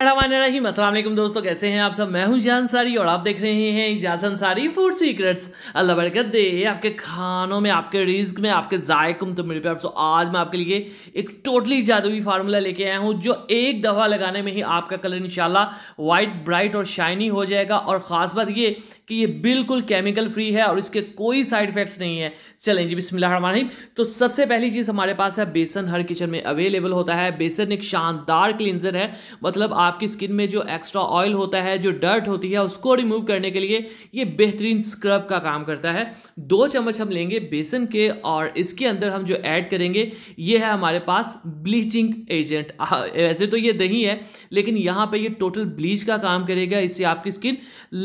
असलम दोस्तों कैसे हैं आप सब मैं हूं जान सारी और आप देख रहे हैं इजाज़ अंसारी फूड सीक्रेट्स अल्लाह बरकत दे आपके खानों में आपके रिस्क में आपके जायकुम तो मेरे पे आप सो आज मैं आपके लिए एक टोटली जादुई फार्मूला लेके आया हूं जो एक दफ़ा लगाने में ही आपका कलर इन वाइट ब्राइट और शाइनी हो जाएगा और ख़ास बात ये कि ये बिल्कुल केमिकल फ्री है और इसके कोई साइड इफेक्ट्स नहीं है चलें जी बिस्मिल्लाहिर्रहमानिर्रहीम तो सबसे पहली चीज़ हमारे पास है बेसन हर किचन में अवेलेबल होता है बेसन एक शानदार क्लिनजर है मतलब आपकी स्किन में जो एक्स्ट्रा ऑयल होता है जो डर्ट होती है उसको रिमूव करने के लिए ये बेहतरीन स्क्रब का काम करता है दो चम्मच हम लेंगे बेसन के और इसके अंदर हम जो ऐड करेंगे ये है हमारे पास ब्लीचिंग एजेंट वैसे तो ये दही है लेकिन यहाँ पर ये टोटल ब्लीच का काम करेगा इससे आपकी स्किन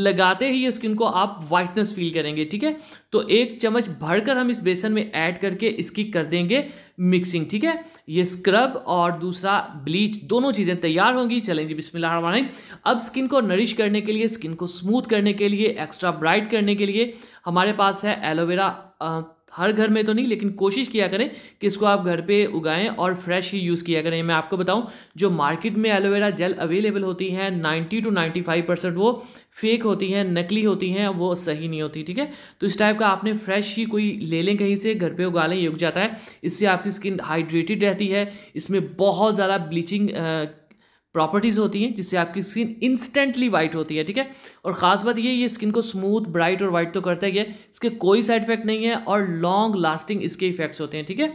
लगाते ही ये स्किन को आप वाइटनेस फील करेंगे ठीक है तो एक चम्मच भरकर हम इस बेसन में ऐड करके इसकी कर देंगे मिक्सिंग ठीक है ये स्क्रब और दूसरा ब्लीच दोनों चीज़ें तैयार होंगी चलेंगे जी अब स्किन को नरिश करने के लिए स्किन को स्मूथ करने के लिए एक्स्ट्रा ब्राइट करने के लिए हमारे पास है एलोवेरा हर घर में तो नहीं लेकिन कोशिश किया करें कि इसको आप घर पे उगाएं और फ्रेश ही यूज़ किया करें मैं आपको बताऊं जो मार्केट में एलोवेरा जेल अवेलेबल होती हैं 90 टू 95 परसेंट वो फेक होती हैं नकली होती हैं वो सही नहीं होती ठीक है तो इस टाइप का आपने फ्रेश ही कोई ले लें कहीं से घर पे उगा लें ये उग जाता है इससे आपकी स्किन हाइड्रेटेड रहती है इसमें बहुत ज़्यादा ब्लीचिंग प्रॉपर्टीज़ होती हैं जिससे आपकी स्किन इंस्टेंटली वाइट होती है ठीक है और ख़ास बात ये ये स्किन को स्मूथ ब्राइट और वाइट तो करता ही है इसके कोई साइड इफेक्ट नहीं है और लॉन्ग लास्टिंग इसके इफेक्ट्स होते हैं ठीक है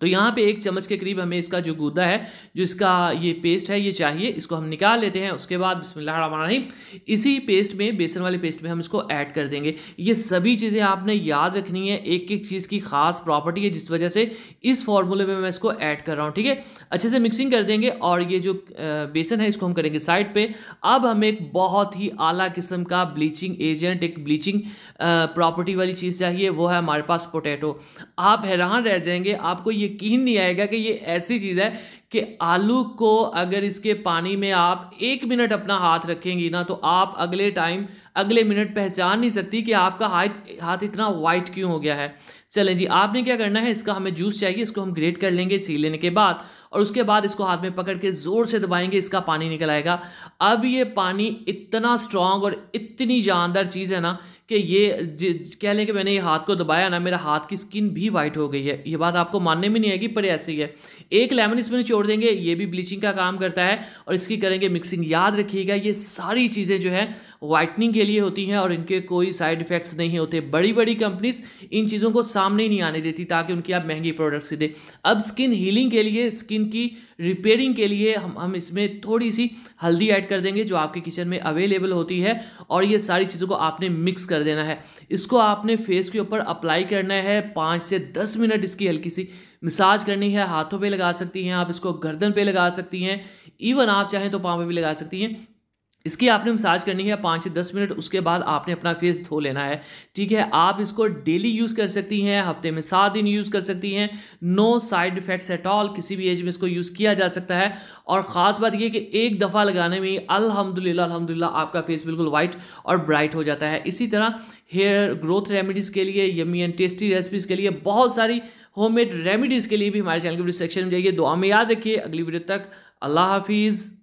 तो यहाँ पे एक चम्मच के करीब हमें इसका जो गूदा है जो इसका ये पेस्ट है ये चाहिए इसको हम निकाल लेते हैं उसके बाद बिस्मिल्लाहिर्रहमानिर्रहीम इसी पेस्ट में बेसन वाले पेस्ट में हम इसको ऐड कर देंगे ये सभी चीज़ें आपने याद रखनी है एक एक चीज़ की खास प्रॉपर्टी है जिस वजह से इस फार्मूले में मैं इसको ऐड कर रहा हूँ ठीक है अच्छे से मिक्सिंग कर देंगे और ये जो बेसन है इसको हम करेंगे साइड पर अब हम एक बहुत ही आला किस्म का ब्लीचिंग एजेंट एक ब्लीचिंग प्रॉपर्टी वाली चीज़ चाहिए वो है हमारे पास पोटैटो आप हैरान रह जाएंगे आपको ये यकीन नहीं आएगा कि ये ऐसी चीज़ है कि आलू को अगर इसके पानी में आप एक मिनट अपना हाथ रखेंगी ना तो आप अगले टाइम अगले मिनट पहचान नहीं सकती कि आपका हाथ हाथ इतना वाइट क्यों हो गया है चलें जी आपने क्या करना है इसका हमें जूस चाहिए इसको हम ग्रेट कर लेंगे छील लेने के बाद और उसके बाद इसको हाथ में पकड़ के ज़ोर से दबाएंगे इसका पानी निकल आएगा अब ये पानी इतना स्ट्रांग और इतनी जानदार चीज़ है ना कि ये कह लें कि मैंने ये हाथ को दबाया ना मेरा हाथ की स्किन भी वाइट हो गई है ये बात आपको मानने में नहीं आएगी पर ऐसी है एक लेमन इसमें छोड़ देंगे ये भी ब्लीचिंग का काम करता है और इसकी करेंगे मिक्सिंग याद रखिएगा ये सारी चीज़ें जो है वाइटनिंग के लिए होती हैं और इनके कोई साइड इफेक्ट्स नहीं होते बड़ी बड़ी कंपनीज इन चीज़ों को सामने ही नहीं आने देती ताकि उनकी आप महंगी प्रोडक्ट्स दें अब स्किन हीलिंग के लिए स्किन की रिपेयरिंग के लिए हम हम इसमें थोड़ी सी हल्दी ऐड कर देंगे जो आपके किचन में अवेलेबल होती है और ये सारी चीज़ों को आपने मिक्स कर देना है इसको आपने फेस के ऊपर अप्लाई करना है पाँच से दस मिनट इसकी हल्की सी मिसाज करनी है हाथों पे लगा सकती हैं आप इसको गर्दन पे लगा सकती हैं इवन आप चाहें तो पाँव पे भी लगा सकती हैं इसकी आपने मसाज करनी है पाँच से दस मिनट उसके बाद आपने अपना फेस धो लेना है ठीक है आप इसको डेली यूज़ कर सकती हैं हफ्ते में सात दिन यूज़ कर सकती हैं no side effects at all किसी भी एज में इसको यूज़ किया जा सकता है और ख़ास बात यह कि एक दफ़ा लगाने में ही अल्हम्दुलिल्लाह अल्हम्दुलिल्लाह आपका फेस बिल्कुल वाइट और ब्राइट हो जाता है इसी तरह हेयर ग्रोथ रेमिडीज़ के लिए यमी एंड टेस्टी रेसिपीज़ के लिए बहुत सारी होममेड रेमिडीज़ के लिए भी हमारे चैनल के वीडियो सेक्शन में जाइए दुआ में याद रखिए अगली वीडियो तक अल्लाह हाफिज़